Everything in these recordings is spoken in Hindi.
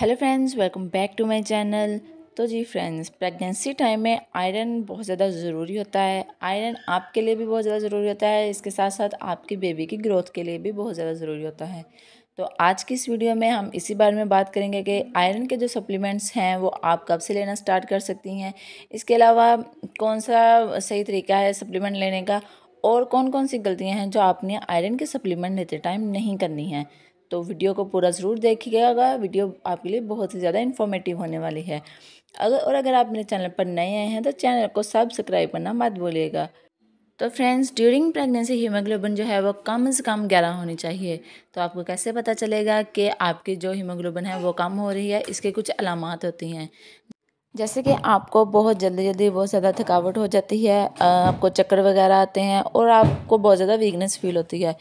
hello friends welcome back to my channel तो जी फ्रेंड्स प्रेगनेंसी टाइम में आयरन बहुत ज़्यादा ज़रूरी होता है आयरन आपके लिए भी बहुत ज़्यादा ज़रूरी होता है इसके साथ साथ आपकी बेबी की ग्रोथ के लिए भी बहुत ज़्यादा ज़रूरी होता है तो आज की इस वीडियो में हम इसी बारे में बात करेंगे कि आयरन के जो सप्लीमेंट्स हैं वो आप कब से लेना स्टार्ट कर सकती हैं इसके अलावा कौन सा सही तरीका है सप्लीमेंट लेने का और कौन कौन सी गलतियाँ हैं जो आपने आयरन के सप्लीमेंट लेते टाइम नहीं करनी है तो वीडियो को पूरा ज़रूर देखिएगा वीडियो आपके लिए बहुत ही ज़्यादा इन्फॉर्मेटिव होने वाली है अगर और अगर आप मेरे चैनल पर नए आए हैं तो चैनल को सब्सक्राइब करना मत भूलिएगा तो फ्रेंड्स ड्यूरिंग प्रेगनेंसी हीमोग्लोबिन जो है वो कम से कम ग्यारह होनी चाहिए तो आपको कैसे पता चलेगा कि आपकी जो हीमोग्लोबिन है वो कम हो रही है इसके कुछ अलामत होती हैं जैसे कि आपको बहुत जल्दी जल्दी बहुत ज़्यादा थकावट हो जाती है आपको चक्कर वगैरह आते हैं और आपको बहुत ज़्यादा वीकनेस फील होती है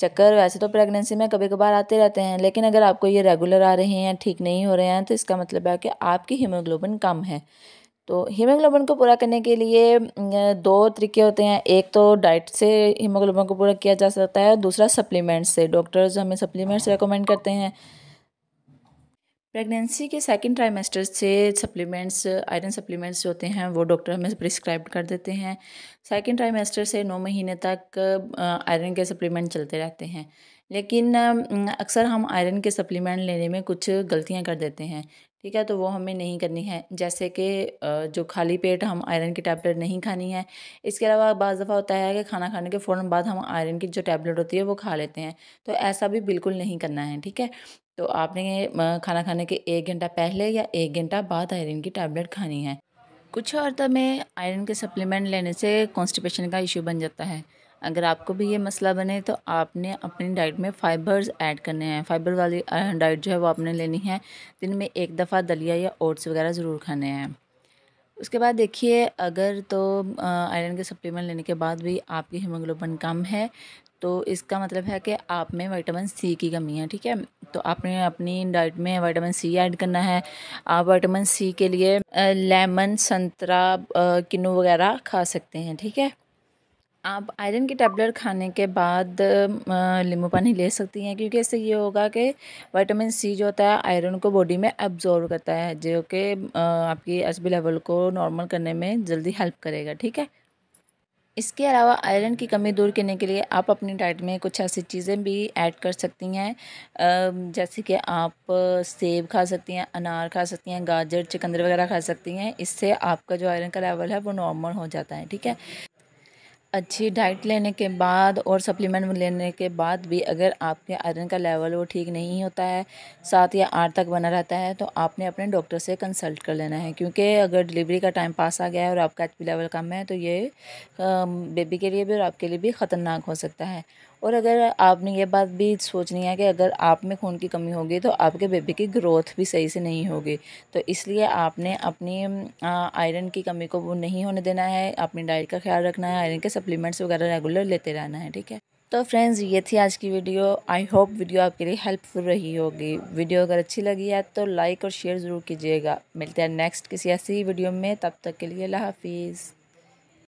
चक्कर वैसे तो प्रेगनेंसी में कभी कभार आते रहते हैं लेकिन अगर आपको ये रेगुलर आ रहे हैं ठीक नहीं हो रहे हैं तो इसका मतलब है कि आपकी हीमोग्लोबिन कम है तो हीमोग्लोबिन को पूरा करने के लिए दो तरीके होते हैं एक तो डाइट से हीमोग्लोबिन को पूरा किया जा सकता है दूसरा सप्लीमेंट्स से डॉक्टर्स हमें सप्लीमेंट्स रिकमेंड करते हैं प्रेगनेंसी के सेकंड ट्राइमेस्टर से सप्लीमेंट्स आयरन सप्लीमेंट्स जो होते हैं वो डॉक्टर हमें प्रिस्क्राइब कर देते हैं सेकंड ट्राइमेस्टर से नौ महीने तक आयरन uh, के सप्लीमेंट चलते रहते हैं लेकिन अक्सर हम आयरन के सप्लीमेंट लेने में कुछ गलतियाँ कर देते हैं ठीक है तो वो हमें नहीं करनी है जैसे कि जो खाली पेट हम आयरन की टैबलेट नहीं खानी है इसके अलावा बज़ दफ़ा होता है कि खाना खाने के फ़ौरन बाद हम आयरन की जो टैबलेट होती है वो खा लेते हैं तो ऐसा भी बिल्कुल नहीं करना है ठीक है तो आपने खाना खाने के एक घंटा पहले या एक घंटा बाद आयरन की टैबलेट खानी है कुछ औरतों में आयरन के सप्लीमेंट लेने से कॉन्स्टिपेशन का इशू बन जाता है अगर आपको भी ये मसला बने तो आपने अपनी डाइट में फ़ाइबर्स ऐड करने हैं फाइबर वाली डाइट जो है वो आपने लेनी है दिन में एक दफ़ा दलिया या ओट्स वगैरह ज़रूर खाने हैं उसके बाद देखिए अगर तो आयरन के सप्लीमेंट लेने के बाद भी आपकी हीमोग्लोबिन कम है तो इसका मतलब है कि आप में विटामिन सी की कमी है ठीक है तो आपने अपनी डाइट में विटामिन सी ऐड करना है आप विटामिन सी के लिए लेमन संतरा किन्नू वगैरह खा सकते हैं ठीक है आप आयरन की टैबलेट खाने के बाद नींबू पानी ले सकती हैं क्योंकि इससे ये होगा कि विटामिन सी जो होता है आयरन को बॉडी में एब्जॉर्व करता है जो कि आपकी एच लेवल को नॉर्मल करने में जल्दी हेल्प करेगा ठीक है इसके अलावा आयरन की कमी दूर करने के लिए आप अपनी डाइट में कुछ ऐसी चीज़ें भी ऐड कर सकती हैं जैसे कि आप सेब खा सकती हैं अनार खा सकती हैं गाजर चिकंदर वगैरह खा सकती हैं इससे आपका जो आयरन का लेवल है वो नॉर्मल हो जाता है ठीक है अच्छी डाइट लेने के बाद और सप्लीमेंट लेने के बाद भी अगर आपके आयरन का लेवल वो ठीक नहीं होता है सात या आठ तक बना रहता है तो आपने अपने डॉक्टर से कंसल्ट कर लेना है क्योंकि अगर डिलीवरी का टाइम पास आ गया है और आपका एच लेवल कम है तो ये बेबी के लिए भी और आपके लिए भी ख़तरनाक हो सकता है और अगर आपने ये बात भी सोचनी है कि अगर आप में खून की कमी होगी तो आपके बेबी की ग्रोथ भी सही से नहीं होगी तो इसलिए आपने अपनी आयरन की कमी को वो नहीं होने देना है अपनी डाइट का ख्याल रखना है आयरन के सप्लीमेंट्स वगैरह रेगुलर लेते रहना है ठीक है तो फ्रेंड्स ये थी आज की वीडियो आई होप वीडियो आपके लिए हेल्पफुल रही होगी वीडियो अगर अच्छी लगी है तो लाइक और शेयर ज़रूर कीजिएगा मिलते हैं नेक्स्ट किसी ऐसी वीडियो में तब तक के लिए अल्लाह हाफिज़